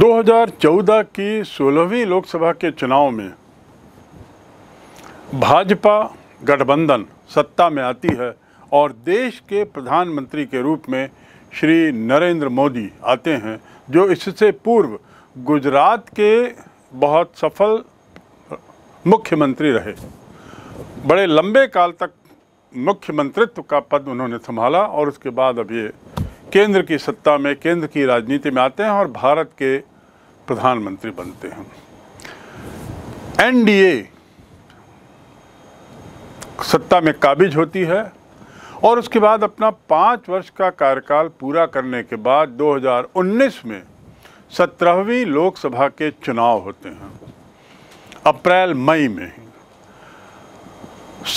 2014 की 16वीं लोकसभा के चुनाव में भाजपा गठबंधन सत्ता में आती है और देश के प्रधानमंत्री के रूप में श्री नरेंद्र मोदी आते हैं जो इससे पूर्व गुजरात के बहुत सफल मुख्यमंत्री रहे बड़े लंबे काल तक मुख्यमंत्रित्व का पद उन्होंने संभाला और उसके बाद अब ये केंद्र की सत्ता में केंद्र की राजनीति में आते हैं और भारत के प्रधानमंत्री बनते हैं एनडीए सत्ता में काबिज होती है और उसके बाद अपना पाँच वर्ष का कार्यकाल पूरा करने के बाद 2019 में सत्रहवीं लोकसभा के चुनाव होते हैं अप्रैल मई में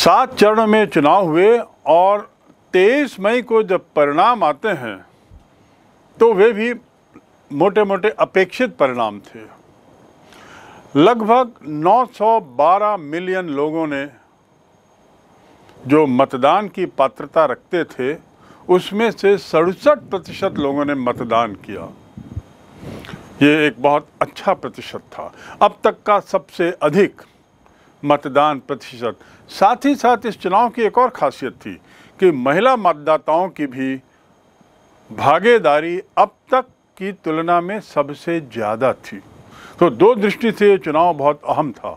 सात चरण में चुनाव हुए और 23 मई को जब परिणाम आते हैं तो वे भी मोटे मोटे अपेक्षित परिणाम थे लगभग 912 मिलियन लोगों ने जो मतदान की पात्रता रखते थे उसमें से सड़सठ प्रतिशत लोगों ने मतदान किया ये एक बहुत अच्छा प्रतिशत था अब तक का सबसे अधिक मतदान प्रतिशत साथ ही साथ इस चुनाव की एक और खासियत थी कि महिला मतदाताओं की भी भागीदारी अब तक की तुलना में सबसे ज़्यादा थी तो दो दृष्टि से ये चुनाव बहुत अहम था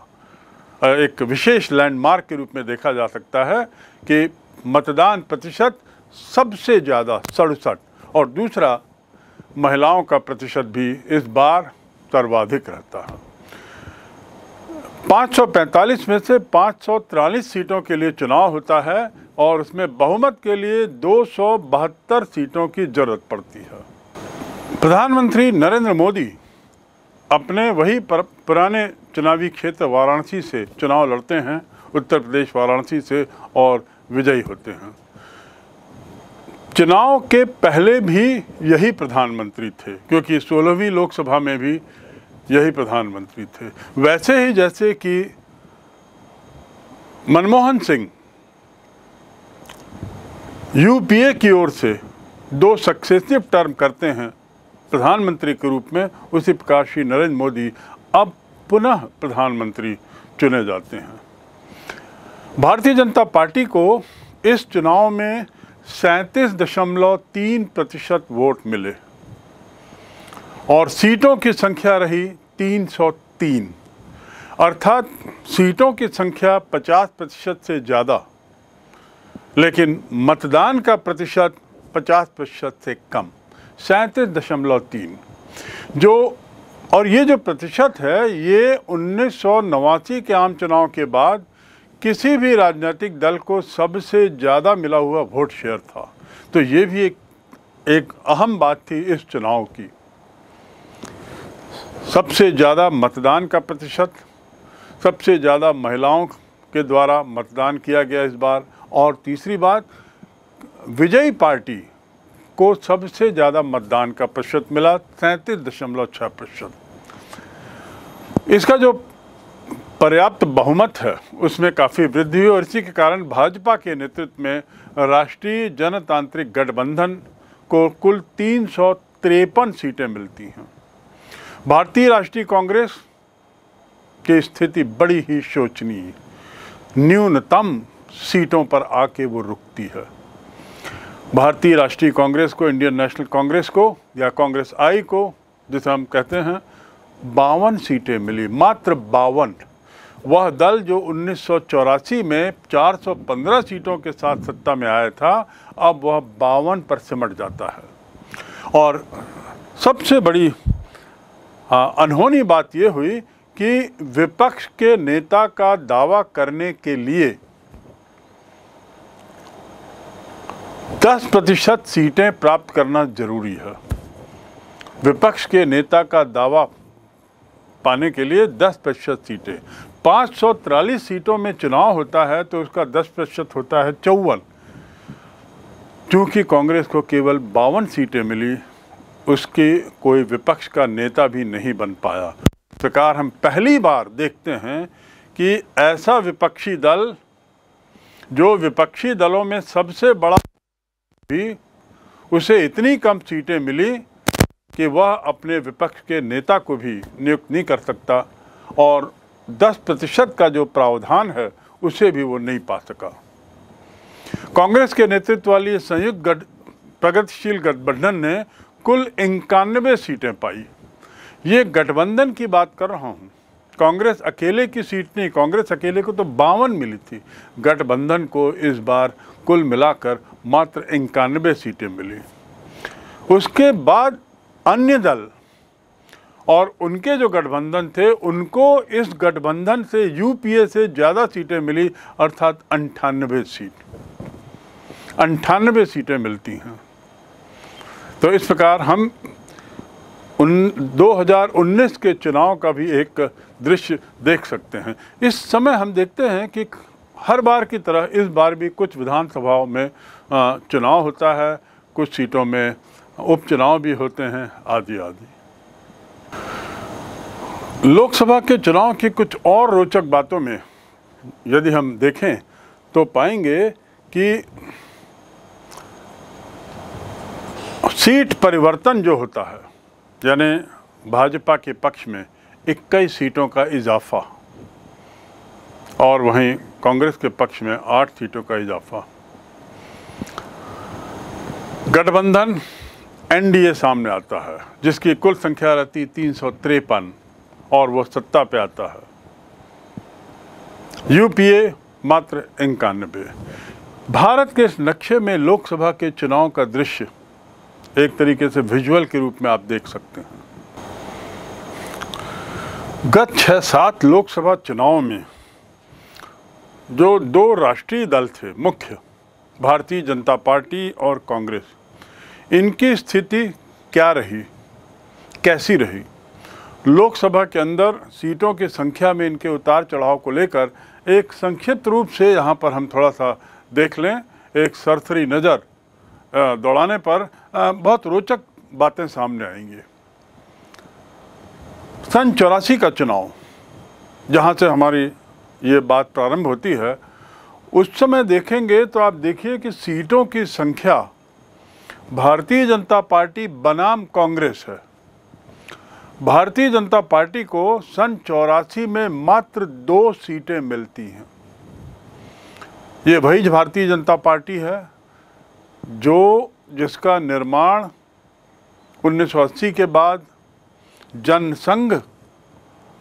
एक विशेष लैंडमार्क के रूप में देखा जा सकता है कि मतदान प्रतिशत सबसे ज़्यादा सड़सठ और दूसरा महिलाओं का प्रतिशत भी इस बार सर्वाधिक रहता है 545 में से पाँच सीटों के लिए चुनाव होता है और उसमें बहुमत के लिए दो सीटों की ज़रूरत पड़ती है प्रधानमंत्री नरेंद्र मोदी अपने वही पर, पुराने चुनावी क्षेत्र वाराणसी से चुनाव लड़ते हैं उत्तर प्रदेश वाराणसी से और विजयी होते हैं चुनाव के पहले भी यही प्रधानमंत्री थे क्योंकि सोलहवीं लोकसभा में भी यही प्रधानमंत्री थे वैसे ही जैसे कि मनमोहन सिंह यूपीए की ओर से दो सक्सेसिव टर्म करते हैं प्रधानमंत्री के रूप में उसी प्रकार श्री नरेंद्र मोदी अब पुनः प्रधानमंत्री चुने जाते हैं भारतीय जनता पार्टी को इस चुनाव में सैंतीस दशमलव तीन प्रतिशत वोट मिले और सीटों की संख्या रही 303 अर्थात सीटों की संख्या 50 प्रतिशत से ज़्यादा लेकिन मतदान का प्रतिशत 50 प्रतिशत से कम सैंतीस दशमलव तीन जो और ये जो प्रतिशत है ये उन्नीस के आम चुनाव के बाद किसी भी राजनीतिक दल को सबसे ज़्यादा मिला हुआ वोट शेयर था तो ये भी एक एक अहम बात थी इस चुनाव की सबसे ज़्यादा मतदान का प्रतिशत सबसे ज़्यादा महिलाओं के द्वारा मतदान किया गया इस बार और तीसरी बात विजयी पार्टी को सबसे ज़्यादा मतदान का प्रतिशत मिला सैंतीस दशमलव छः प्रतिशत इसका जो पर्याप्त बहुमत है उसमें काफ़ी वृद्धि हुई और इसी के कारण भाजपा के नेतृत्व में राष्ट्रीय जनतांत्रिक गठबंधन को कुल तीन सीटें मिलती हैं भारतीय राष्ट्रीय कांग्रेस की स्थिति बड़ी ही शोचनीय न्यूनतम सीटों पर आके वो रुकती है भारतीय राष्ट्रीय कांग्रेस को इंडियन नेशनल कांग्रेस को या कांग्रेस आई को जिसे हम कहते हैं बावन सीटें मिली मात्र बावन वह दल जो उन्नीस में 415 सीटों के साथ सत्ता में आया था अब वह बावन पर सिमट जाता है और सबसे बड़ी अनहोनी बात यह हुई कि विपक्ष के नेता का दावा करने के लिए दस प्रतिशत सीटें प्राप्त करना जरूरी है विपक्ष के नेता का दावा पाने के लिए दस प्रतिशत सीटें पाँच सौ तिरालीस सीटों में चुनाव होता है तो उसका दस प्रतिशत होता है चौवन क्योंकि कांग्रेस को केवल बावन सीटें मिली उसकी कोई विपक्ष का नेता भी नहीं बन पाया प्रकार हम पहली बार देखते हैं कि ऐसा विपक्षी दल जो विपक्षी दलों में सबसे बड़ा भी उसे इतनी कम सीटें मिली कि वह अपने विपक्ष के नेता को भी नियुक्त नहीं कर सकता और 10 प्रतिशत का जो प्रावधान है उसे भी वो नहीं पा सका कांग्रेस के नेतृत्व वाली संयुक्त प्रगतिशील गठबंधन ने कुल इक्यानवे सीटें पाई ये गठबंधन की बात कर रहा हूँ कांग्रेस अकेले की सीट नहीं कांग्रेस अकेले को तो बावन मिली थी गठबंधन को इस बार कुल मिलाकर मात्र इक्यानबे सीटें मिली उसके बाद अन्य दल और उनके जो गठबंधन थे उनको इस गठबंधन से यूपीए से ज़्यादा सीटें मिली अर्थात अंठानबे सीट अंठानबे सीटें मिलती हैं तो इस प्रकार हम उन 2019 के चुनाव का भी एक दृश्य देख सकते हैं इस समय हम देखते हैं कि हर बार की तरह इस बार भी कुछ विधानसभाओं में चुनाव होता है कुछ सीटों में उपचुनाव भी होते हैं आदि आदि लोकसभा के चुनाव की कुछ और रोचक बातों में यदि हम देखें तो पाएंगे कि सीट परिवर्तन जो होता है यानी भाजपा के पक्ष में इक्कीस सीटों का इजाफा और वहीं कांग्रेस के पक्ष में आठ सीटों का इजाफा गठबंधन एनडीए सामने आता है जिसकी कुल संख्या रहती तीन सौ तिरपन और वो सत्ता पे आता है यूपीए मात्र इक्यानबे भारत के इस नक्शे में लोकसभा के चुनाव का दृश्य एक तरीके से विजुअल के रूप में आप देख सकते हैं गत छः सात लोकसभा चुनाव में जो दो राष्ट्रीय दल थे मुख्य भारतीय जनता पार्टी और कांग्रेस इनकी स्थिति क्या रही कैसी रही लोकसभा के अंदर सीटों की संख्या में इनके उतार चढ़ाव को लेकर एक संक्षिप्त रूप से यहाँ पर हम थोड़ा सा देख लें एक सरसरी नज़र दौड़ाने पर बहुत रोचक बातें सामने आएंगी सन चौरासी का चुनाव जहाँ से हमारी ये बात प्रारंभ होती है उस समय देखेंगे तो आप देखिए कि सीटों की संख्या भारतीय जनता पार्टी बनाम कांग्रेस है भारतीय जनता पार्टी को सन चौरासी में मात्र दो सीटें मिलती हैं ये वही भारतीय जनता पार्टी है जो जिसका निर्माण 1980 के बाद जनसंघ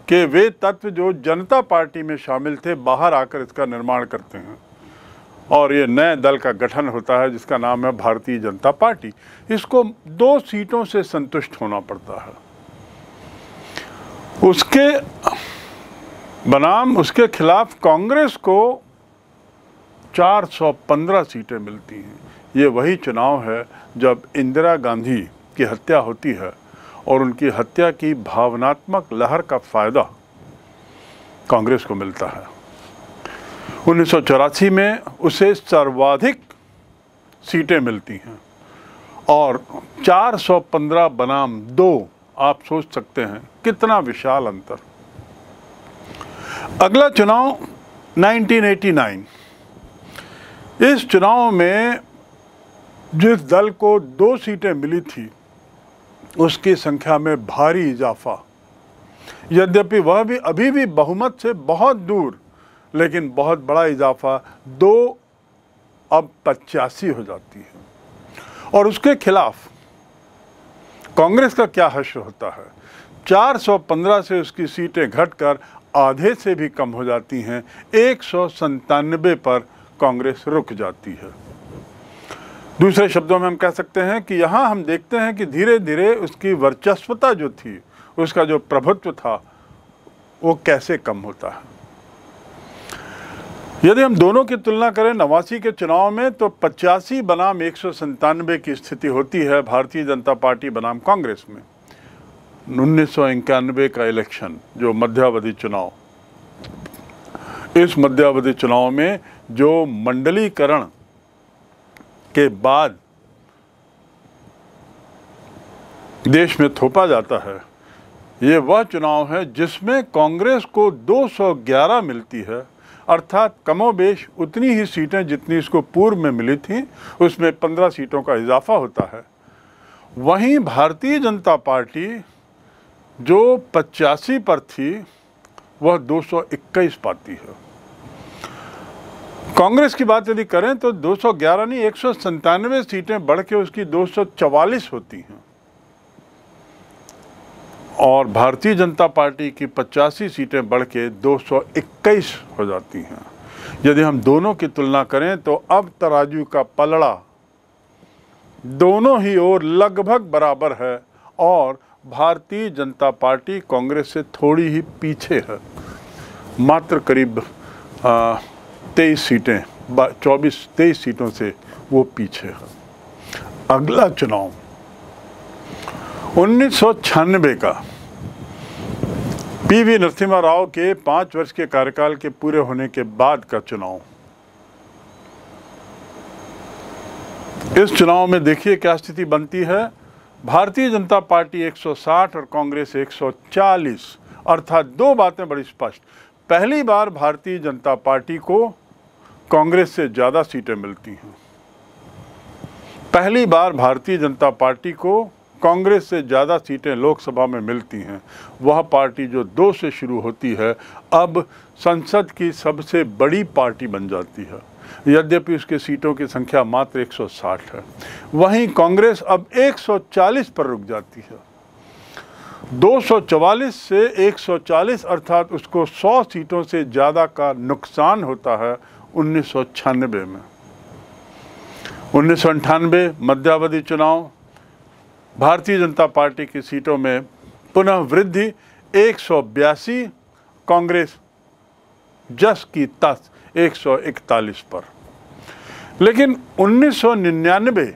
के वे तत्व जो जनता पार्टी में शामिल थे बाहर आकर इसका निर्माण करते हैं और ये नए दल का गठन होता है जिसका नाम है भारतीय जनता पार्टी इसको दो सीटों से संतुष्ट होना पड़ता है उसके बनाम उसके खिलाफ कांग्रेस को 415 सीटें मिलती हैं ये वही चुनाव है जब इंदिरा गांधी की हत्या होती है और उनकी हत्या की भावनात्मक लहर का फ़ायदा कांग्रेस को मिलता है उन्नीस में उसे सर्वाधिक सीटें मिलती हैं और 415 बनाम दो आप सोच सकते हैं कितना विशाल अंतर अगला चुनाव 1989 इस चुनाव में जिस दल को दो सीटें मिली थी उसकी संख्या में भारी इजाफा यद्यपि वह भी अभी भी बहुमत से बहुत दूर लेकिन बहुत बड़ा इजाफा दो अब पचासी हो जाती है और उसके खिलाफ कांग्रेस का क्या हश्र होता है 415 से उसकी सीटें घटकर आधे से भी कम हो जाती हैं एक पर कांग्रेस रुक जाती है दूसरे शब्दों में हम कह सकते हैं कि यहाँ हम देखते हैं कि धीरे धीरे उसकी वर्चस्वता जो थी उसका जो प्रभुत्व था वो कैसे कम होता है यदि हम दोनों की तुलना करें नवासी के चुनाव में तो पचासी बनाम एक की स्थिति होती है भारतीय जनता पार्टी बनाम कांग्रेस में उन्नीस का इलेक्शन जो मध्यावधि चुनाव इस मध्यावधि चुनाव में जो मंडलीकरण के बाद देश में थोपा जाता है ये वह चुनाव है जिसमें कांग्रेस को 211 मिलती है अर्थात कमोबेश उतनी ही सीटें जितनी इसको पूर्व में मिली थी उसमें 15 सीटों का इजाफा होता है वहीं भारतीय जनता पार्टी जो पचासी पर थी वह 221 पाती है कांग्रेस की बात यदि करें तो 211 नहीं एक सौ सीटें बढ़ के उसकी 244 होती हैं और भारतीय जनता पार्टी की पचासी सीटें बढ़ के दो हो जाती हैं यदि हम दोनों की तुलना करें तो अब तराजू का पलड़ा दोनों ही ओर लगभग बराबर है और भारतीय जनता पार्टी कांग्रेस से थोड़ी ही पीछे है मात्र करीब आ, तेईस सीटें चौबीस तेईस सीटों से वो पीछे है अगला चुनाव उन्नीस का पीवी नरसिम्हा राव के पांच वर्ष के कार्यकाल के पूरे होने के बाद का चुनाव इस चुनाव में देखिए क्या स्थिति बनती है भारतीय जनता पार्टी 160 और कांग्रेस 140 अर्थात दो बातें बड़ी स्पष्ट पहली बार भारतीय जनता पार्टी को कांग्रेस से ज़्यादा सीटें मिलती हैं पहली बार भारतीय जनता पार्टी को कांग्रेस से ज़्यादा सीटें लोकसभा में मिलती हैं वह पार्टी जो दो से शुरू होती है अब संसद की सबसे बड़ी पार्टी बन जाती है यद्यपि उसके सीटों की संख्या मात्र 160 है वहीं कांग्रेस अब 140 पर रुक जाती है 244 से 140 अर्थात उसको 100 सीटों से ज़्यादा का नुकसान होता है उन्नीस में उन्नीस मध्यावधि चुनाव भारतीय जनता पार्टी की सीटों में पुनः वृद्धि एक कांग्रेस जस की तस 141 पर लेकिन 1999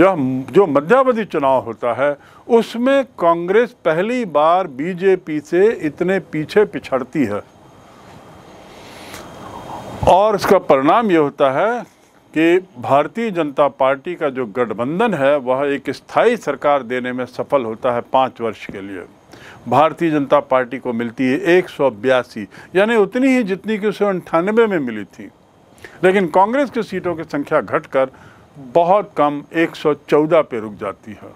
जो जो मध्यावधि चुनाव होता है उसमें कांग्रेस पहली बार बीजेपी से इतने पीछे पिछड़ती है और इसका परिणाम ये होता है कि भारतीय जनता पार्टी का जो गठबंधन है वह एक स्थायी सरकार देने में सफल होता है पाँच वर्ष के लिए भारतीय जनता पार्टी को मिलती है एक सौ बयासी यानी उतनी ही जितनी कि उसे अंठानबे में मिली थी लेकिन कांग्रेस की सीटों की संख्या घटकर बहुत कम 114 पे रुक जाती है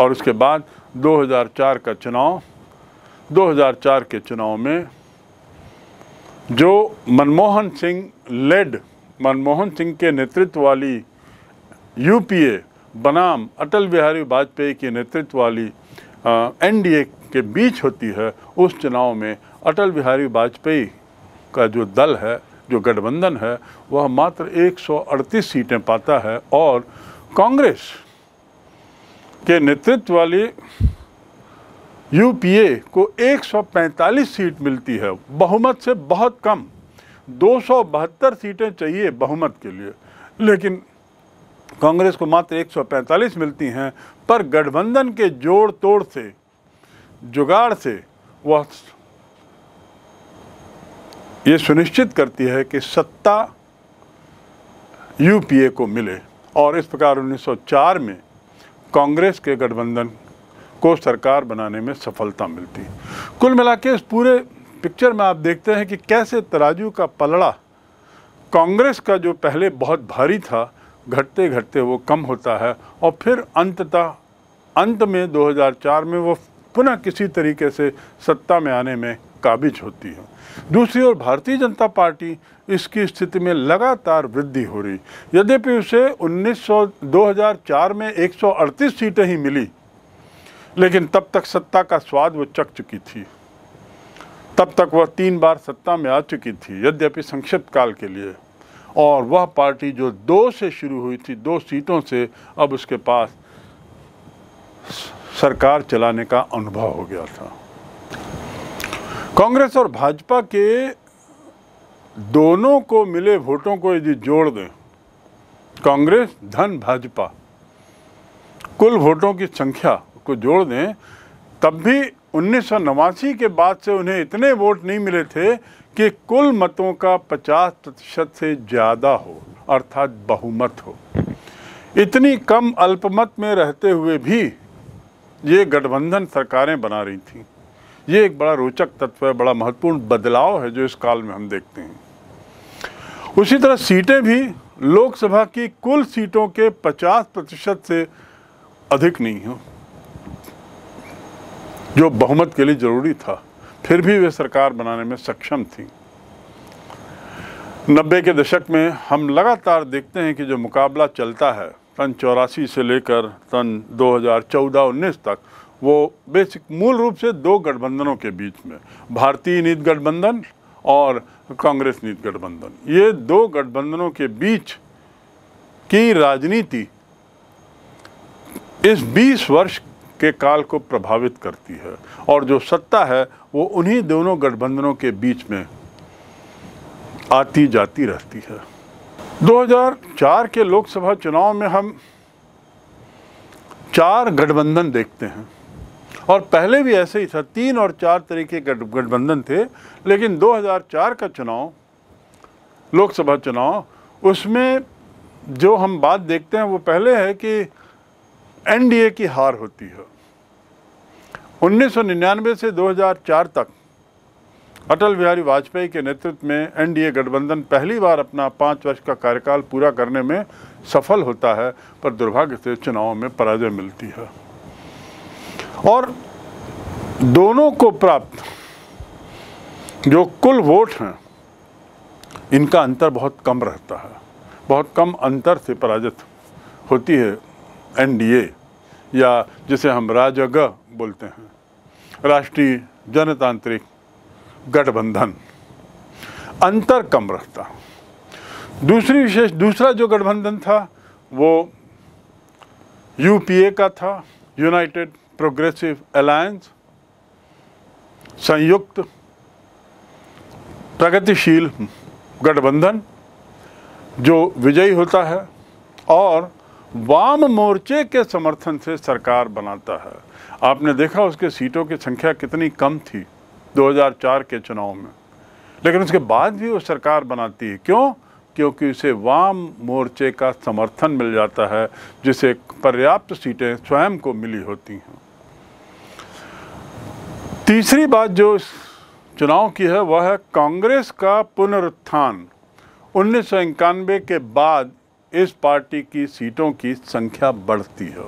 और उसके बाद 2004 का चुनाव 2004 के चुनाव में जो मनमोहन सिंह लेड मनमोहन सिंह के नेतृत्व वाली यूपीए बनाम अटल बिहारी वाजपेयी के नेतृत्व वाली एनडीए के बीच होती है उस चुनाव में अटल बिहारी वाजपेयी का जो दल है जो गठबंधन है वह मात्र 138 सीटें पाता है और कांग्रेस के नेतृत्व वाली यूपीए को 145 सीट मिलती है बहुमत से बहुत कम दो सीटें चाहिए बहुमत के लिए लेकिन कांग्रेस को मात्र 145 मिलती हैं पर गठबंधन के जोड़ तोड़ से जुगाड़ से वह ये सुनिश्चित करती है कि सत्ता यूपीए को मिले और इस प्रकार 1904 में कांग्रेस के गठबंधन को सरकार बनाने में सफलता मिलती कुल मिला के इस पूरे पिक्चर में आप देखते हैं कि कैसे तराजू का पलड़ा कांग्रेस का जो पहले बहुत भारी था घटते घटते वो कम होता है और फिर अंततः अंत में 2004 में वो पुनः किसी तरीके से सत्ता में आने में काबिज होती है दूसरी ओर भारतीय जनता पार्टी इसकी स्थिति में लगातार वृद्धि हो रही यद्यपि उसे 1900 2004 में 138 सीटें ही मिली लेकिन तब तक सत्ता का स्वाद वो चख चुकी थी तब तक वह तीन बार सत्ता में आ चुकी थी यद्यपि संक्षिप्त काल के लिए और वह पार्टी जो दो से शुरू हुई थी दो सीटों से अब उसके पास सरकार चलाने का अनुभव हो गया था कांग्रेस और भाजपा के दोनों को मिले वोटों को यदि जोड़ दें कांग्रेस धन भाजपा कुल वोटों की संख्या को जोड़ दें तब भी उन्नीस के बाद से उन्हें इतने वोट नहीं मिले थे कि कुल मतों का 50 प्रतिशत से ज़्यादा हो अर्थात बहुमत हो इतनी कम अल्पमत में रहते हुए भी ये गठबंधन सरकारें बना रही थीं ये एक बड़ा रोचक तत्व है बड़ा महत्वपूर्ण बदलाव है जो इस काल में हम देखते हैं उसी तरह सीटें भी लोकसभा की कुल सीटों के 50 प्रतिशत से अधिक नहीं हों जो बहुमत के लिए ज़रूरी था फिर भी वे सरकार बनाने में सक्षम थी नब्बे के दशक में हम लगातार देखते हैं कि जो मुकाबला चलता है सन चौरासी से लेकर सन 2014-19 तक वो बेसिक मूल रूप से दो गठबंधनों के बीच में भारतीय नीति गठबंधन और कांग्रेस नीति गठबंधन ये दो गठबंधनों के बीच की राजनीति इस 20 वर्ष के काल को प्रभावित करती है और जो सत्ता है वो उन्हीं दोनों गठबंधनों के बीच में आती जाती रहती है 2004 के लोकसभा चुनाव में हम चार गठबंधन देखते हैं और पहले भी ऐसे ही था तीन और चार तरीके गठबंधन थे लेकिन 2004 का चुनाव लोकसभा चुनाव उसमें जो हम बात देखते हैं वो पहले है कि एनडीए की हार होती है 1999 से 2004 तक अटल बिहारी वाजपेयी के नेतृत्व में एनडीए गठबंधन पहली बार अपना पाँच वर्ष का कार्यकाल पूरा करने में सफल होता है पर दुर्भाग्य से चुनाव में पराजय मिलती है और दोनों को प्राप्त जो कुल वोट हैं इनका अंतर बहुत कम रहता है बहुत कम अंतर से पराजित होती है एनडीए या जिसे हम राजग बोलते हैं राष्ट्रीय जनतांत्रिक गठबंधन अंतर कम रखता दूसरी विशेष दूसरा जो गठबंधन था वो यूपीए का था यूनाइटेड प्रोग्रेसिव अलायंस संयुक्त प्रगतिशील गठबंधन जो विजयी होता है और वाम मोर्चे के समर्थन से सरकार बनाता है आपने देखा उसके सीटों की संख्या कितनी कम थी 2004 के चुनाव में लेकिन उसके बाद भी वो सरकार बनाती है क्यों क्योंकि उसे वाम मोर्चे का समर्थन मिल जाता है जिसे पर्याप्त सीटें स्वयं को मिली होती हैं तीसरी बात जो चुनाव की है वह है कांग्रेस का पुनरुत्थान उन्नीस के बाद इस पार्टी की सीटों की संख्या बढ़ती है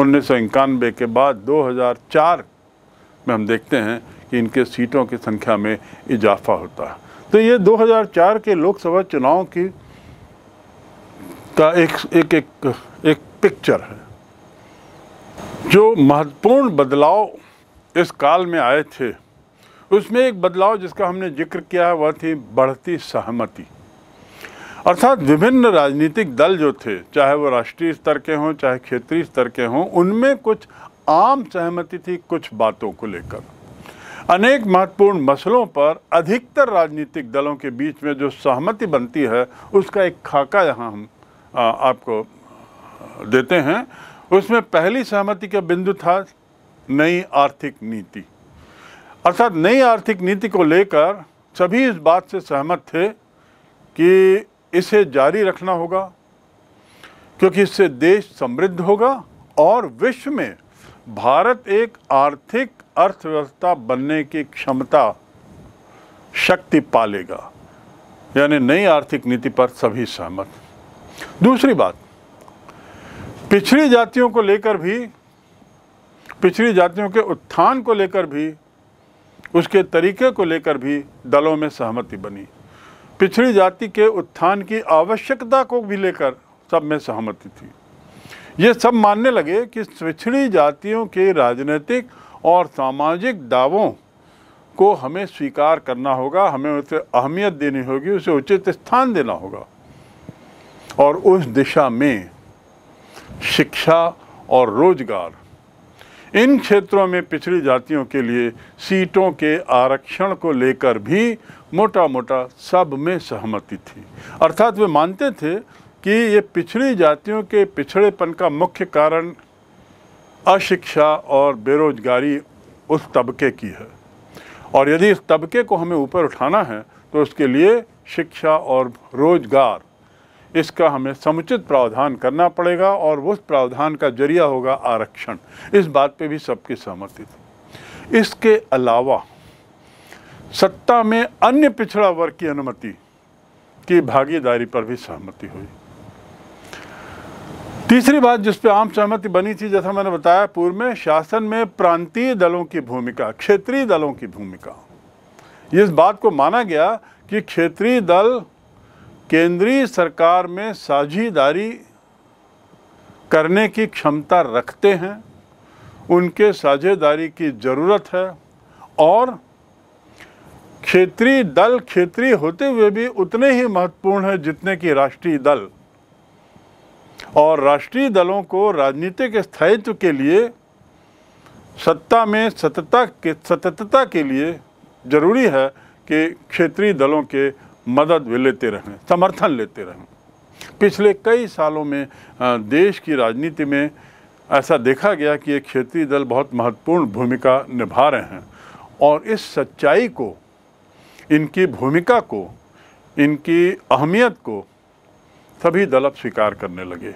उन्नीस के बाद 2004 में हम देखते हैं कि इनके सीटों की संख्या में इजाफा होता है तो ये 2004 के लोकसभा चुनाव की का एक एक एक, एक पिक्चर है जो महत्वपूर्ण बदलाव इस काल में आए थे उसमें एक बदलाव जिसका हमने जिक्र किया है वह थी बढ़ती सहमति अर्थात विभिन्न राजनीतिक दल जो थे चाहे वो राष्ट्रीय स्तर के हों चाहे क्षेत्रीय स्तर के हों उनमें कुछ आम सहमति थी कुछ बातों को लेकर अनेक महत्वपूर्ण मसलों पर अधिकतर राजनीतिक दलों के बीच में जो सहमति बनती है उसका एक खाका यहाँ हम आ, आपको देते हैं उसमें पहली सहमति का बिंदु था नई आर्थिक नीति अर्थात नई आर्थिक नीति को लेकर सभी इस बात से सहमत थे कि इसे जारी रखना होगा क्योंकि इससे देश समृद्ध होगा और विश्व में भारत एक आर्थिक अर्थव्यवस्था बनने की क्षमता शक्ति पालेगा यानी नई आर्थिक नीति पर सभी सहमत दूसरी बात पिछड़ी जातियों को लेकर भी पिछड़ी जातियों के उत्थान को लेकर भी उसके तरीके को लेकर भी दलों में सहमति बनी पिछड़ी जाति के उत्थान की आवश्यकता को भी लेकर सब में सहमति थी ये सब मानने लगे कि पिछड़ी जातियों के राजनीतिक और सामाजिक दावों को हमें स्वीकार करना होगा हमें उसे अहमियत देनी होगी उसे उचित स्थान देना होगा और उस दिशा में शिक्षा और रोजगार इन क्षेत्रों में पिछड़ी जातियों के लिए सीटों के आरक्षण को लेकर भी मोटा मोटा सब में सहमति थी अर्थात वे मानते थे कि ये पिछड़ी जातियों के पिछड़ेपन का मुख्य कारण अशिक्षा और बेरोजगारी उस तबके की है और यदि इस तबके को हमें ऊपर उठाना है तो उसके लिए शिक्षा और रोजगार इसका हमें समुचित प्रावधान करना पड़ेगा और उस प्रावधान का जरिया होगा आरक्षण इस बात पे भी सबकी सहमति थी इसके अलावा सत्ता में अन्य पिछड़ा वर्ग की अनुमति की भागीदारी पर भी सहमति हुई तीसरी बात जिस पे आम सहमति बनी थी जैसा मैंने बताया पूर्व में शासन में प्रांतीय दलों की भूमिका क्षेत्रीय दलों की भूमिका इस बात को माना गया कि क्षेत्रीय दल केंद्रीय सरकार में साझेदारी करने की क्षमता रखते हैं उनके साझेदारी की ज़रूरत है और क्षेत्रीय दल क्षेत्रीय होते हुए भी उतने ही महत्वपूर्ण हैं जितने कि राष्ट्रीय दल और राष्ट्रीय दलों को राजनीतिक स्थायित्व के लिए सत्ता में सतता के सततता के लिए जरूरी है कि क्षेत्रीय दलों के मदद भी लेते रहें समर्थन लेते रहें पिछले कई सालों में देश की राजनीति में ऐसा देखा गया कि ये क्षेत्रीय दल बहुत महत्वपूर्ण भूमिका निभा रहे हैं और इस सच्चाई को इनकी भूमिका को इनकी अहमियत को सभी दल अब स्वीकार करने लगे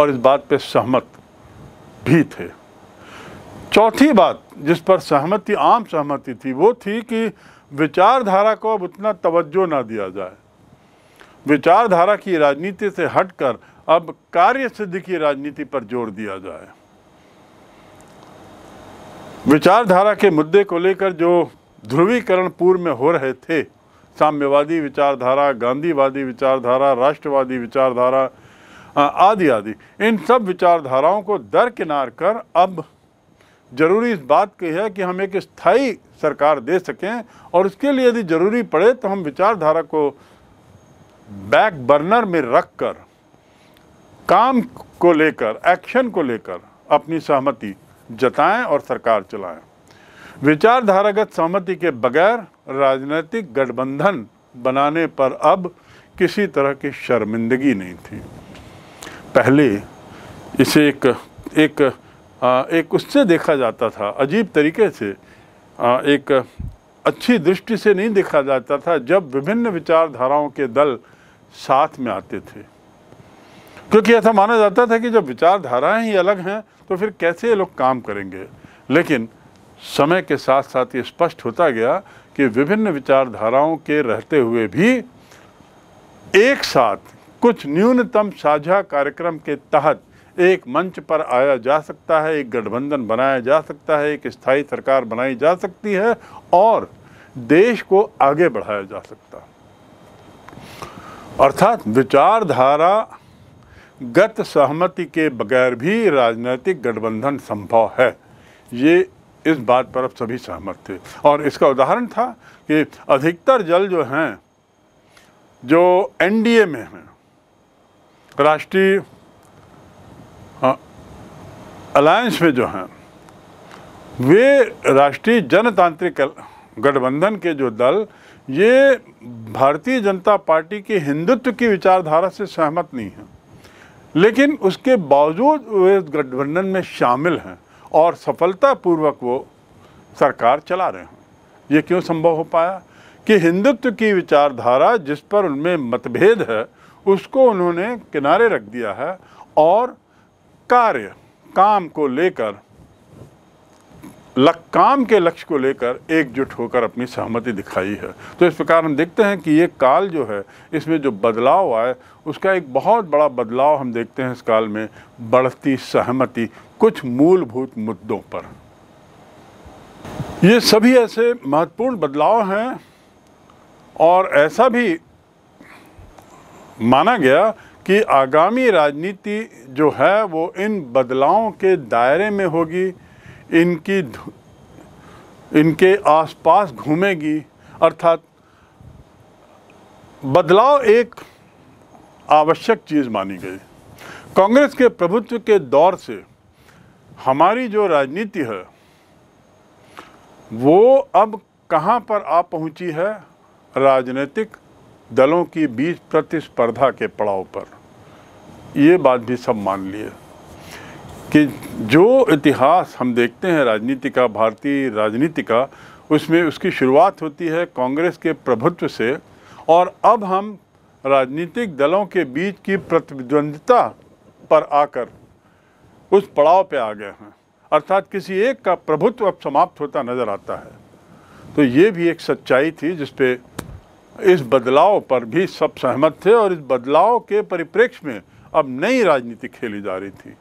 और इस बात पे सहमत भी थे चौथी बात जिस पर सहमति आम सहमति थी वो थी कि विचारधारा को अब उतना तवज्जो ना दिया जाए विचारधारा की राजनीति से हटकर अब कार्य सिद्धि की राजनीति पर जोर दिया जाए विचारधारा के मुद्दे को लेकर जो ध्रुवीकरण पूर्व में हो रहे थे साम्यवादी विचारधारा गांधीवादी विचारधारा राष्ट्रवादी विचारधारा आदि आदि इन सब विचारधाराओं को दरकिनार कर अब जरूरी इस बात की है कि हम एक स्थायी सरकार दे सकें और उसके लिए यदि ज़रूरी पड़े तो हम विचारधारा को बैक बर्नर में रख कर काम को लेकर एक्शन को लेकर अपनी सहमति जताएं और सरकार चलाएं विचारधारागत सहमति के बगैर राजनीतिक गठबंधन बनाने पर अब किसी तरह की शर्मिंदगी नहीं थी पहले इसे एक एक आ, एक उससे देखा जाता था अजीब तरीके से आ, एक अच्छी दृष्टि से नहीं देखा जाता था जब विभिन्न विचारधाराओं के दल साथ में आते थे क्योंकि ऐसा माना जाता था कि जब विचारधाराएं ही अलग हैं तो फिर कैसे ये लोग काम करेंगे लेकिन समय के साथ साथ ये स्पष्ट होता गया कि विभिन्न विचारधाराओं के रहते हुए भी एक साथ कुछ न्यूनतम साझा कार्यक्रम के तहत एक मंच पर आया जा सकता है एक गठबंधन बनाया जा सकता है एक स्थायी सरकार बनाई जा सकती है और देश को आगे बढ़ाया जा सकता अर्थात विचारधारा गत सहमति के बगैर भी राजनीतिक गठबंधन संभव है ये इस बात पर अब सभी सहमत थे और इसका उदाहरण था कि अधिकतर जल जो हैं जो एनडीए में हैं राष्ट्रीय अलायंस में जो हैं वे राष्ट्रीय जनतांत्रिक गठबंधन के जो दल ये भारतीय जनता पार्टी के हिंदुत्व की विचारधारा से सहमत नहीं हैं लेकिन उसके बावजूद वे गठबंधन में शामिल हैं और सफलतापूर्वक वो सरकार चला रहे हों ये क्यों संभव हो पाया कि हिंदुत्व की विचारधारा जिस पर उनमें मतभेद है उसको उन्होंने किनारे रख दिया है और कार्य काम को लेकर लक, काम के लक्ष्य को लेकर एकजुट होकर अपनी सहमति दिखाई है तो इस प्रकार हम देखते हैं कि ये काल जो है इसमें जो बदलाव आए उसका एक बहुत बड़ा बदलाव हम देखते हैं इस काल में बढ़ती सहमति कुछ मूलभूत मुद्दों पर ये सभी ऐसे महत्वपूर्ण बदलाव हैं और ऐसा भी माना गया कि आगामी राजनीति जो है वो इन बदलावों के दायरे में होगी इनकी इनके आसपास घूमेगी अर्थात बदलाव एक आवश्यक चीज़ मानी गई कांग्रेस के प्रभुत्व के दौर से हमारी जो राजनीति है वो अब कहाँ पर आ पहुँची है राजनीतिक दलों की बीच प्रतिस्पर्धा के पड़ाव पर ये बात भी सब मान लिए कि जो इतिहास हम देखते हैं राजनीति का भारतीय राजनीति का उसमें उसकी शुरुआत होती है कांग्रेस के प्रभुत्व से और अब हम राजनीतिक दलों के बीच की प्रतिद्वंदिता पर आकर उस पड़ाव पे आ गए हैं अर्थात किसी एक का प्रभुत्व अब समाप्त होता नज़र आता है तो ये भी एक सच्चाई थी जिस पे इस बदलाव पर भी सब सहमत थे और इस बदलाव के परिप्रेक्ष्य में अब नई राजनीति खेली जा रही थी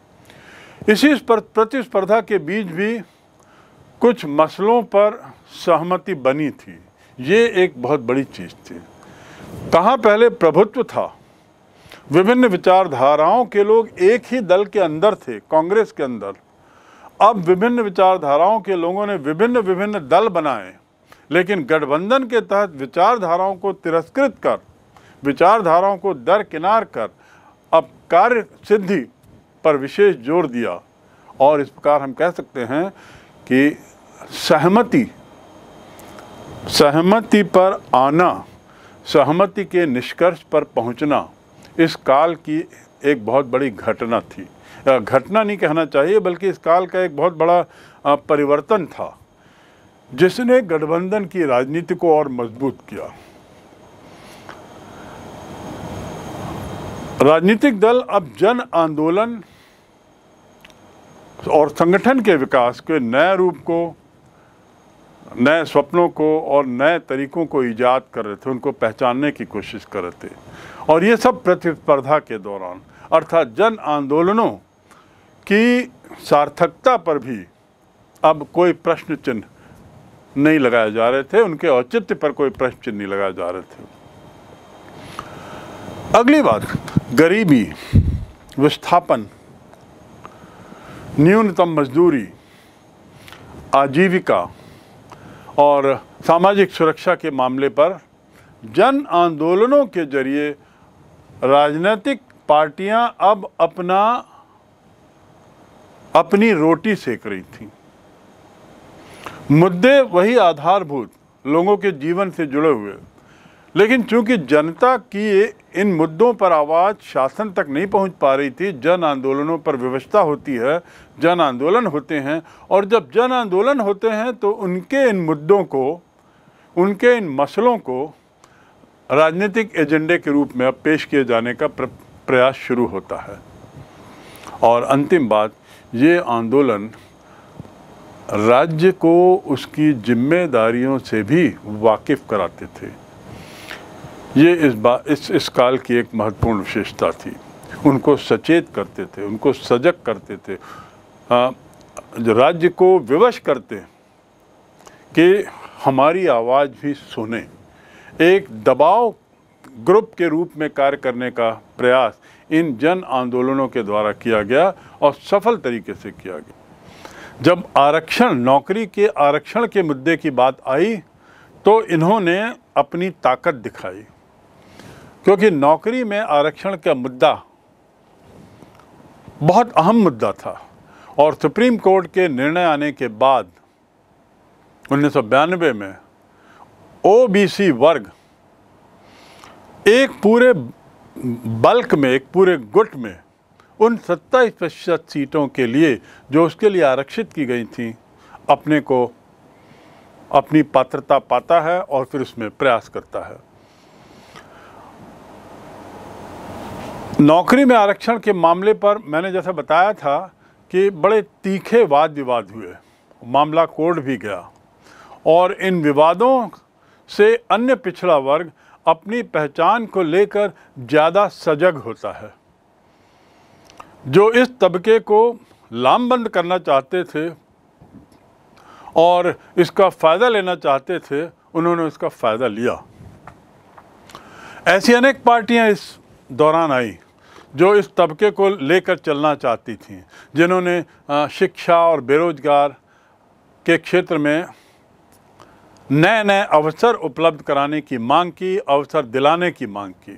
इसी प्रतिस्पर्धा के बीच भी कुछ मसलों पर सहमति बनी थी ये एक बहुत बड़ी चीज़ थी कहाँ पहले प्रभुत्व था विभिन्न विचारधाराओं के लोग एक ही दल के अंदर थे कांग्रेस के अंदर अब विभिन्न विचारधाराओं के लोगों ने विभिन्न विभिन्न दल बनाए लेकिन गठबंधन के तहत विचारधाराओं को तिरस्कृत कर विचारधाराओं को दरकिनार कर अब कार्य सिद्धि पर विशेष जोर दिया और इस प्रकार हम कह सकते हैं कि सहमति सहमति पर आना सहमति के निष्कर्ष पर पहुंचना इस काल की एक बहुत बड़ी घटना थी घटना नहीं कहना चाहिए बल्कि इस काल का एक बहुत बड़ा परिवर्तन था जिसने गठबंधन की राजनीति को और मजबूत किया राजनीतिक दल अब जन आंदोलन और संगठन के विकास के नए रूप को नए स्वप्नों को और नए तरीकों को ईजाद कर रहे थे उनको पहचानने की कोशिश कर रहे थे और ये सब प्रतिस्पर्धा के दौरान अर्थात जन आंदोलनों की सार्थकता पर भी अब कोई प्रश्न चिन्ह नहीं लगाए जा रहे थे उनके औचित्य पर कोई प्रश्न चिन्ह नहीं लगाए जा रहे थे अगली बात गरीबी विस्थापन न्यूनतम मजदूरी आजीविका और सामाजिक सुरक्षा के मामले पर जन आंदोलनों के जरिए राजनीतिक पार्टियां अब अपना अपनी रोटी सेक रही थी मुद्दे वही आधारभूत लोगों के जीवन से जुड़े हुए लेकिन चूंकि जनता की इन मुद्दों पर आवाज़ शासन तक नहीं पहुंच पा रही थी जन आंदोलनों पर व्यवस्था होती है जन आंदोलन होते हैं और जब जन आंदोलन होते हैं तो उनके इन मुद्दों को उनके इन मसलों को राजनीतिक एजेंडे के रूप में अब पेश किए जाने का प्रयास शुरू होता है और अंतिम बात ये आंदोलन राज्य को उसकी जिम्मेदारियों से भी वाकिफ़ कराते थे ये इस बा इस इस काल की एक महत्वपूर्ण विशेषता थी उनको सचेत करते थे उनको सजग करते थे राज्य को विवश करते कि हमारी आवाज़ भी सुने एक दबाव ग्रुप के रूप में कार्य करने का प्रयास इन जन आंदोलनों के द्वारा किया गया और सफल तरीके से किया गया जब आरक्षण नौकरी के आरक्षण के मुद्दे की बात आई तो इन्होंने अपनी ताकत दिखाई क्योंकि नौकरी में आरक्षण का मुद्दा बहुत अहम मुद्दा था और सुप्रीम कोर्ट के निर्णय आने के बाद उन्नीस में ओबीसी वर्ग एक पूरे बल्क में एक पूरे गुट में उन सत्ताईस प्रतिशत सीटों के लिए जो उसके लिए आरक्षित की गई थी अपने को अपनी पात्रता पाता है और फिर उसमें प्रयास करता है नौकरी में आरक्षण के मामले पर मैंने जैसा बताया था कि बड़े तीखे वाद विवाद हुए मामला कोर्ट भी गया और इन विवादों से अन्य पिछड़ा वर्ग अपनी पहचान को लेकर ज़्यादा सजग होता है जो इस तबके को लामबंद करना चाहते थे और इसका फ़ायदा लेना चाहते थे उन्होंने उसका फ़ायदा लिया ऐसी अनेक पार्टियां इस दौरान आई जो इस तबके को लेकर चलना चाहती थी जिन्होंने शिक्षा और बेरोज़गार के क्षेत्र में नए नए अवसर उपलब्ध कराने की मांग की अवसर दिलाने की मांग की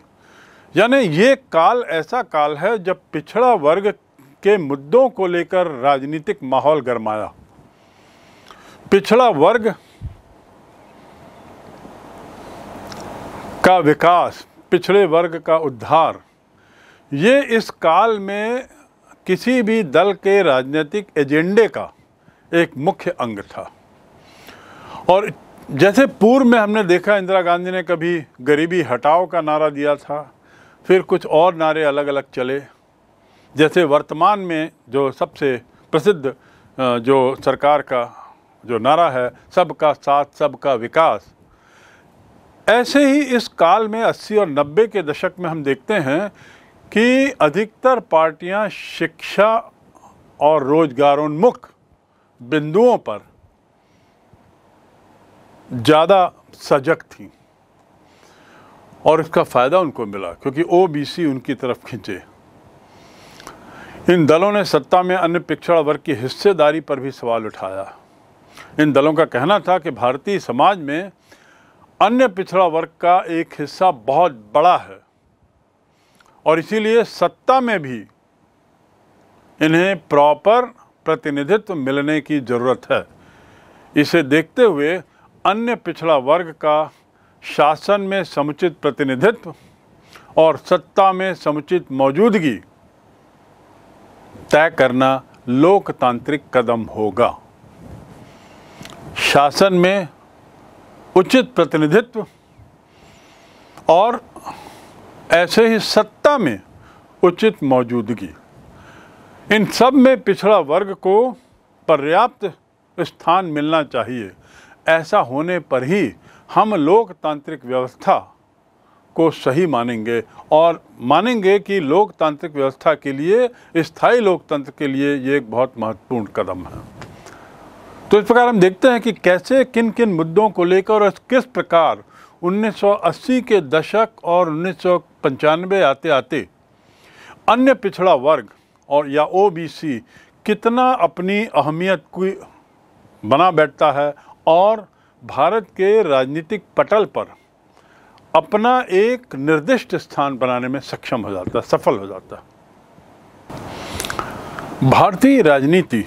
यानी ये काल ऐसा काल है जब पिछड़ा वर्ग के मुद्दों को लेकर राजनीतिक माहौल गरमाया पिछड़ा वर्ग का विकास पिछड़े वर्ग का उद्धार ये इस काल में किसी भी दल के राजनीतिक एजेंडे का एक मुख्य अंग था और जैसे पूर्व में हमने देखा इंदिरा गांधी ने कभी गरीबी हटाओ का नारा दिया था फिर कुछ और नारे अलग अलग चले जैसे वर्तमान में जो सबसे प्रसिद्ध जो सरकार का जो नारा है सबका साथ सबका विकास ऐसे ही इस काल में 80 और 90 के दशक में हम देखते हैं कि अधिकतर पार्टियां शिक्षा और रोजगारोन्मुख बिंदुओं पर ज़्यादा सजग थीं और इसका फ़ायदा उनको मिला क्योंकि ओबीसी उनकी तरफ खींचे इन दलों ने सत्ता में अन्य पिछड़ा वर्ग की हिस्सेदारी पर भी सवाल उठाया इन दलों का कहना था कि भारतीय समाज में अन्य पिछड़ा वर्ग का एक हिस्सा बहुत बड़ा है और इसीलिए सत्ता में भी इन्हें प्रॉपर प्रतिनिधित्व मिलने की ज़रूरत है इसे देखते हुए अन्य पिछड़ा वर्ग का शासन में समुचित प्रतिनिधित्व और सत्ता में समुचित मौजूदगी तय करना लोकतांत्रिक कदम होगा शासन में उचित प्रतिनिधित्व और ऐसे ही सत्ता में उचित मौजूदगी इन सब में पिछड़ा वर्ग को पर्याप्त स्थान मिलना चाहिए ऐसा होने पर ही हम लोकतांत्रिक व्यवस्था को सही मानेंगे और मानेंगे कि लोकतांत्रिक व्यवस्था के लिए स्थायी लोकतंत्र के लिए ये एक बहुत महत्वपूर्ण कदम है तो इस प्रकार हम देखते हैं कि कैसे किन किन मुद्दों को लेकर और किस प्रकार 1980 के दशक और उन्नीस आते आते अन्य पिछड़ा वर्ग और या ओबीसी कितना अपनी अहमियत को बना बैठता है और भारत के राजनीतिक पटल पर अपना एक निर्दिष्ट स्थान बनाने में सक्षम हो जाता है सफल हो जाता है भारतीय राजनीति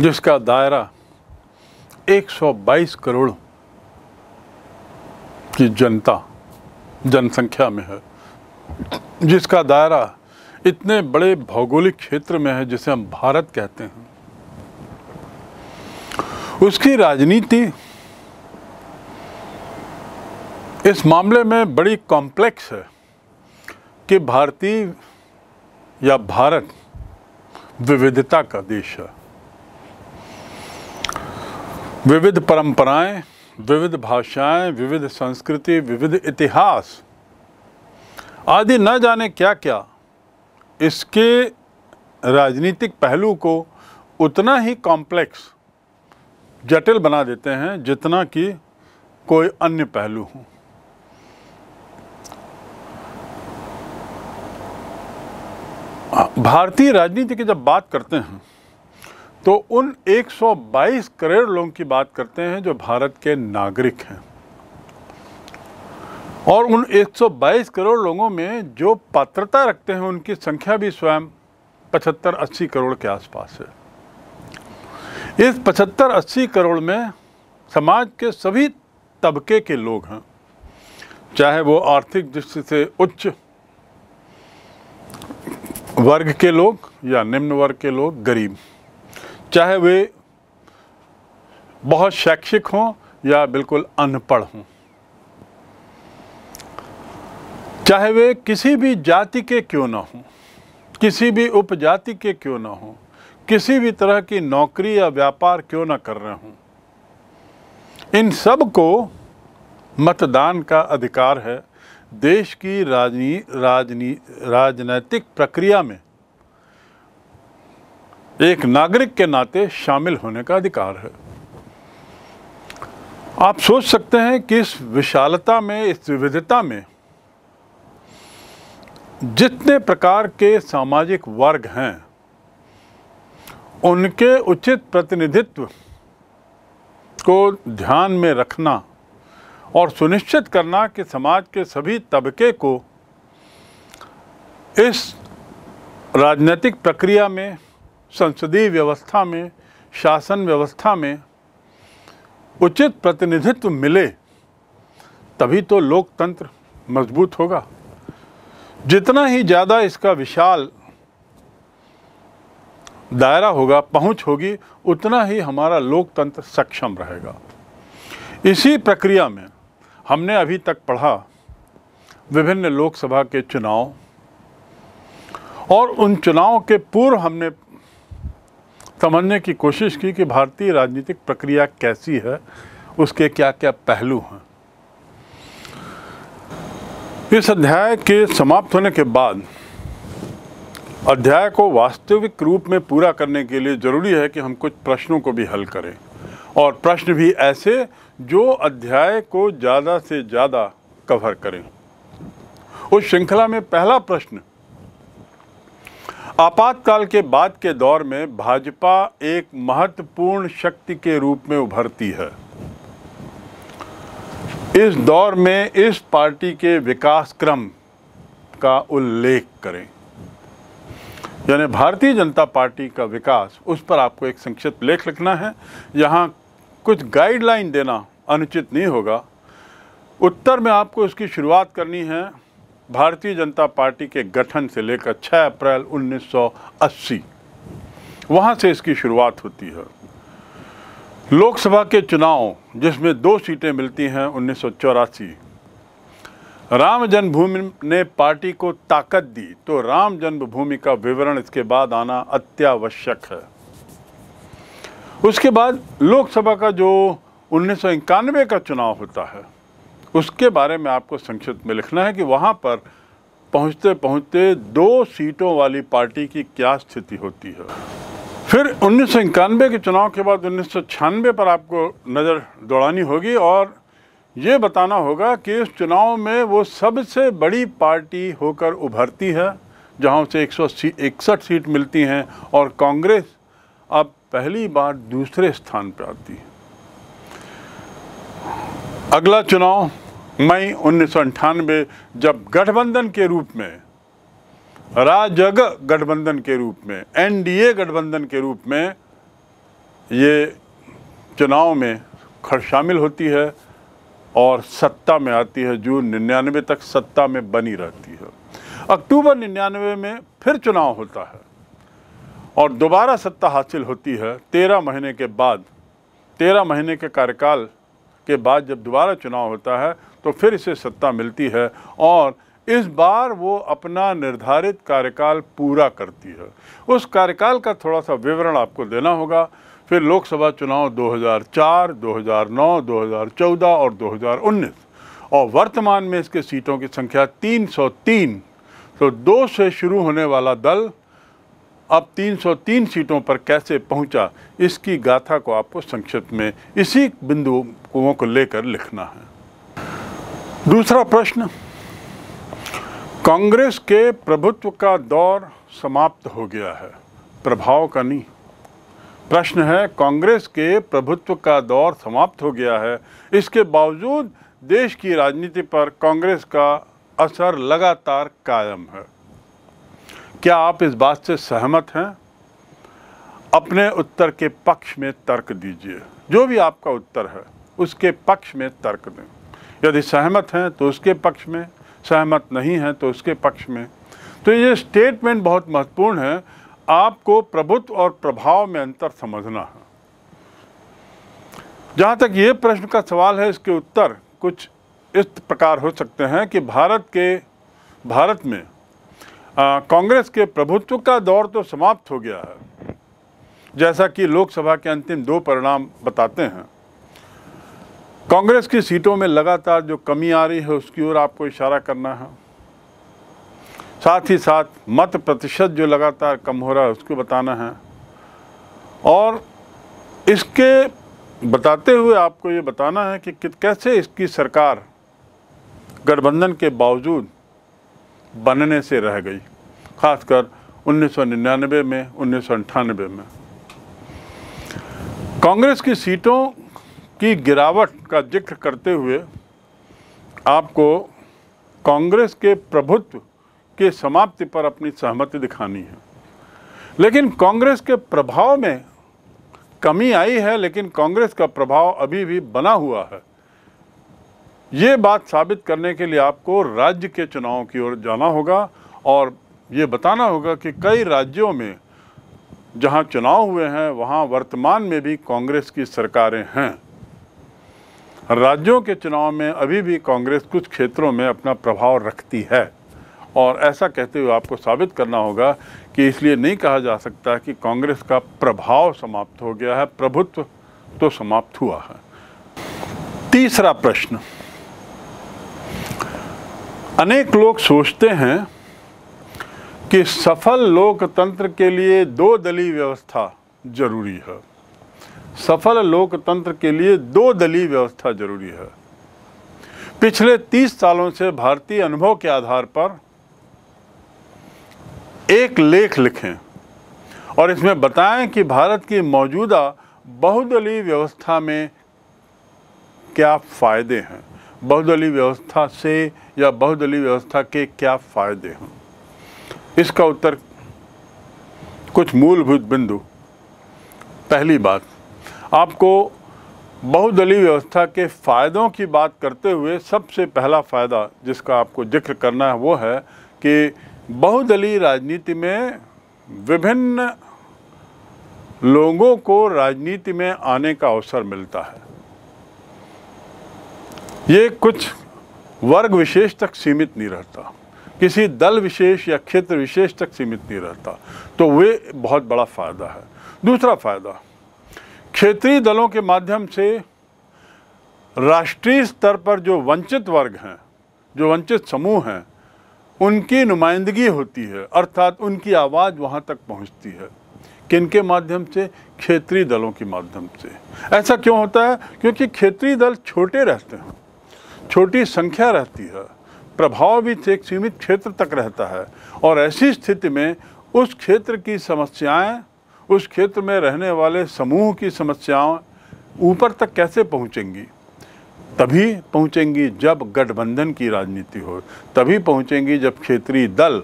जिसका दायरा 122 करोड़ की जनता जनसंख्या में है जिसका दायरा इतने बड़े भौगोलिक क्षेत्र में है जिसे हम भारत कहते हैं उसकी राजनीति इस मामले में बड़ी कॉम्प्लेक्स है कि भारतीय या भारत विविधता का देश है विविध परंपराएं विविध भाषाएं, विविध संस्कृति विविध इतिहास आदि न जाने क्या क्या इसके राजनीतिक पहलू को उतना ही कॉम्प्लेक्स जटिल बना देते हैं जितना कि कोई अन्य पहलू हो भारतीय राजनीति की जब बात करते हैं तो उन 122 करोड़ लोगों की बात करते हैं जो भारत के नागरिक हैं और उन 122 करोड़ लोगों में जो पात्रता रखते हैं उनकी संख्या भी स्वयं 75-80 करोड़ के आसपास है इस 75-80 करोड़ में समाज के सभी तबके के लोग हैं चाहे वो आर्थिक दृष्टि से उच्च वर्ग के लोग या निम्न वर्ग के लोग गरीब चाहे वे बहुत शैक्षिक हों या बिल्कुल अनपढ़ हों चाहे वे किसी भी जाति के क्यों ना हों किसी भी उपजाति के क्यों ना हों किसी भी तरह की नौकरी या व्यापार क्यों ना कर रहे हों इन सब को मतदान का अधिकार है देश की राजनी राजनी राजनैतिक प्रक्रिया में एक नागरिक के नाते शामिल होने का अधिकार है आप सोच सकते हैं कि इस विशालता में इस विविधता में जितने प्रकार के सामाजिक वर्ग हैं उनके उचित प्रतिनिधित्व को ध्यान में रखना और सुनिश्चित करना कि समाज के सभी तबके को इस राजनीतिक प्रक्रिया में संसदीय व्यवस्था में शासन व्यवस्था में उचित प्रतिनिधित्व मिले तभी तो लोकतंत्र मजबूत होगा जितना ही ज़्यादा इसका विशाल दायरा होगा पहुंच होगी उतना ही हमारा लोकतंत्र सक्षम रहेगा इसी प्रक्रिया में हमने अभी तक पढ़ा विभिन्न लोकसभा के चुनाव और उन चुनाव के पूर्व हमने समझने की कोशिश की कि भारतीय राजनीतिक प्रक्रिया कैसी है उसके क्या क्या पहलू हैं इस अध्याय के समाप्त होने के बाद अध्याय को वास्तविक रूप में पूरा करने के लिए ज़रूरी है कि हम कुछ प्रश्नों को भी हल करें और प्रश्न भी ऐसे जो अध्याय को ज़्यादा से ज़्यादा कवर करें उस श्रृंखला में पहला प्रश्न आपातकाल के बाद के दौर में भाजपा एक महत्वपूर्ण शक्ति के रूप में उभरती है इस दौर में इस पार्टी के विकास क्रम का उल्लेख करें यानी भारतीय जनता पार्टी का विकास उस पर आपको एक संक्षिप्त लेख लिखना है यहाँ कुछ गाइडलाइन देना अनुचित नहीं होगा उत्तर में आपको इसकी शुरुआत करनी है भारतीय जनता पार्टी के गठन से लेकर 6 अप्रैल 1980 वहां से इसकी शुरुआत होती है लोकसभा के चुनाव जिसमें दो सीटें मिलती हैं उन्नीस राम जन्मभूमि ने पार्टी को ताकत दी तो राम जन्मभूमि का विवरण इसके बाद आना अत्यावश्यक है उसके बाद लोकसभा का जो उन्नीस का चुनाव होता है उसके बारे में आपको संक्षिप्त में लिखना है कि वहाँ पर पहुँचते पहुँचते दो सीटों वाली पार्टी की क्या स्थिति होती है फिर उन्नीस के चुनाव के बाद उन्नीस पर आपको नज़र दौड़ानी होगी और ये बताना होगा कि इस चुनाव में वो सबसे बड़ी पार्टी होकर उभरती है जहां से एक इकसठ सीट मिलती हैं और कांग्रेस अब पहली बार दूसरे स्थान पर आती है अगला चुनाव मई उन्नीस जब गठबंधन के रूप में राजग गठबंधन के रूप में एनडीए गठबंधन के रूप में ये चुनाव में खड़ शामिल होती है और सत्ता में आती है जून निन्यानवे तक सत्ता में बनी रहती है अक्टूबर निन्यानवे में फिर चुनाव होता है और दोबारा सत्ता हासिल होती है तेरह महीने के बाद तेरह महीने के कार्यकाल के बाद जब दोबारा चुनाव होता है तो फिर इसे सत्ता मिलती है और इस बार वो अपना निर्धारित कार्यकाल पूरा करती है उस कार्यकाल का थोड़ा सा विवरण आपको देना होगा फिर लोकसभा चुनाव 2004, 2009, 2014 और 2019 और वर्तमान में इसके सीटों की संख्या 303 तो दो से शुरू होने वाला दल अब 303 सीटों पर कैसे पहुंचा इसकी गाथा को आपको संक्षिप्त में इसी बिंदुओं को लेकर लिखना है दूसरा प्रश्न कांग्रेस के प्रभुत्व का दौर समाप्त हो गया है प्रभाव का नहीं प्रश्न है कांग्रेस के प्रभुत्व का दौर समाप्त हो गया है इसके बावजूद देश की राजनीति पर कांग्रेस का असर लगातार कायम है क्या आप इस बात से सहमत हैं अपने उत्तर के पक्ष में तर्क दीजिए जो भी आपका उत्तर है उसके पक्ष में तर्क दें यदि सहमत हैं तो उसके पक्ष में सहमत नहीं हैं तो उसके पक्ष में तो ये स्टेटमेंट बहुत महत्वपूर्ण है आपको प्रभुत्व और प्रभाव में अंतर समझना है जहाँ तक ये प्रश्न का सवाल है इसके उत्तर कुछ इस प्रकार हो सकते हैं कि भारत के भारत में कांग्रेस के प्रभुत्व का दौर तो समाप्त हो गया है जैसा कि लोकसभा के अंतिम दो परिणाम बताते हैं कांग्रेस की सीटों में लगातार जो कमी आ रही है उसकी ओर आपको इशारा करना है साथ ही साथ मत प्रतिशत जो लगातार कम हो रहा है उसको बताना है और इसके बताते हुए आपको ये बताना है कि कैसे इसकी सरकार गठबंधन के बावजूद बनने से रह गई खासकर 1999 में उन्नीस में कांग्रेस की सीटों की गिरावट का जिक्र करते हुए आपको कांग्रेस के प्रभुत्व के समाप्ति पर अपनी सहमति दिखानी है लेकिन कांग्रेस के प्रभाव में कमी आई है लेकिन कांग्रेस का प्रभाव अभी भी बना हुआ है ये बात साबित करने के लिए आपको राज्य के चुनाव की ओर जाना होगा और ये बताना होगा कि कई राज्यों में जहां चुनाव हुए हैं वहां वर्तमान में भी कांग्रेस की सरकारें हैं राज्यों के चुनाव में अभी भी कांग्रेस कुछ क्षेत्रों में अपना प्रभाव रखती है और ऐसा कहते हुए आपको साबित करना होगा कि इसलिए नहीं कहा जा सकता कि कांग्रेस का प्रभाव समाप्त हो गया है प्रभुत्व तो समाप्त हुआ है तीसरा प्रश्न अनेक लोग सोचते हैं कि सफल लोकतंत्र के लिए दो दलीय व्यवस्था जरूरी है सफल लोकतंत्र के लिए दो दलीय व्यवस्था जरूरी है पिछले तीस सालों से भारतीय अनुभव के आधार पर एक लेख लिखें और इसमें बताएं कि भारत की मौजूदा बहुदलीय व्यवस्था में क्या फ़ायदे हैं बहुदलीय व्यवस्था से या बहुदलीय व्यवस्था के क्या फ़ायदे हैं इसका उत्तर कुछ मूलभूत बिंदु पहली बात आपको बहुदलीय व्यवस्था के फ़ायदों की बात करते हुए सबसे पहला फ़ायदा जिसका आपको जिक्र करना है वो है कि बहुदलीय राजनीति में विभिन्न लोगों को राजनीति में आने का अवसर मिलता है ये कुछ वर्ग विशेष तक सीमित नहीं रहता किसी दल विशेष या क्षेत्र विशेष तक सीमित नहीं रहता तो वे बहुत बड़ा फ़ायदा है दूसरा फ़ायदा क्षेत्रीय दलों के माध्यम से राष्ट्रीय स्तर पर जो वंचित वर्ग हैं जो वंचित समूह हैं उनकी नुमाइंदगी होती है अर्थात उनकी आवाज़ वहाँ तक पहुँचती है किन के माध्यम से क्षेत्रीय दलों के माध्यम से ऐसा क्यों होता है क्योंकि क्षेत्रीय दल छोटे रहते हैं छोटी संख्या रहती है प्रभाव भी एक सीमित क्षेत्र तक रहता है और ऐसी स्थिति में उस क्षेत्र की समस्याएं उस क्षेत्र में रहने वाले समूह की समस्याओं ऊपर तक कैसे पहुंचेंगी तभी पहुंचेंगी जब गठबंधन की राजनीति हो तभी पहुंचेंगी जब क्षेत्रीय दल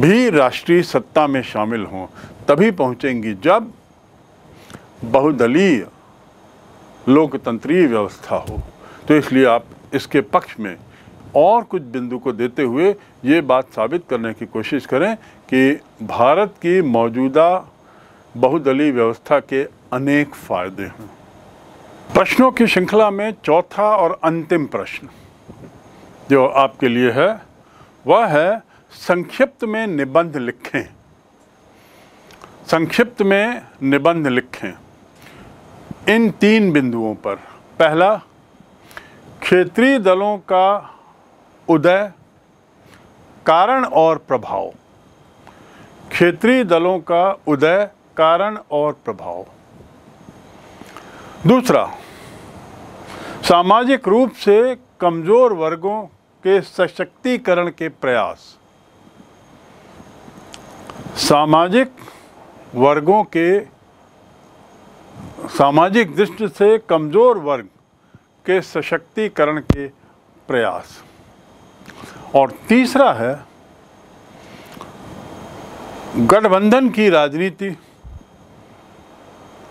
भी राष्ट्रीय सत्ता में शामिल हों तभी पहुंचेंगी जब बहुदलीय लोकतंत्रीय व्यवस्था हो तो इसलिए आप इसके पक्ष में और कुछ बिंदु को देते हुए ये बात साबित करने की कोशिश करें कि भारत की मौजूदा बहुदलीय व्यवस्था के अनेक फायदे हैं प्रश्नों की श्रृंखला में चौथा और अंतिम प्रश्न जो आपके लिए है वह है संक्षिप्त में निबंध लिखें संक्षिप्त में निबंध लिखें इन तीन बिंदुओं पर पहला क्षेत्रीय दलों का उदय कारण और प्रभाव क्षेत्रीय दलों का उदय कारण और प्रभाव दूसरा सामाजिक रूप से कमज़ोर वर्गों के सशक्तिकरण के प्रयास सामाजिक वर्गों के सामाजिक दृष्टि से कमज़ोर वर्ग के सशक्तिकरण के प्रयास और तीसरा है गठबंधन की राजनीति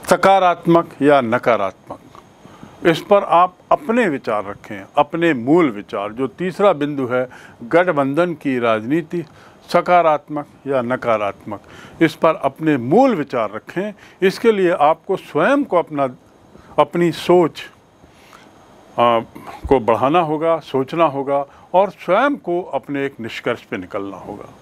सकारात्मक या नकारात्मक इस पर आप अपने विचार रखें अपने मूल विचार जो तीसरा बिंदु है गठबंधन की राजनीति सकारात्मक या नकारात्मक इस पर अपने मूल विचार रखें इसके लिए आपको स्वयं को अपना अपनी सोच आ, को बढ़ाना होगा सोचना होगा और स्वयं को अपने एक निष्कर्ष पे निकलना होगा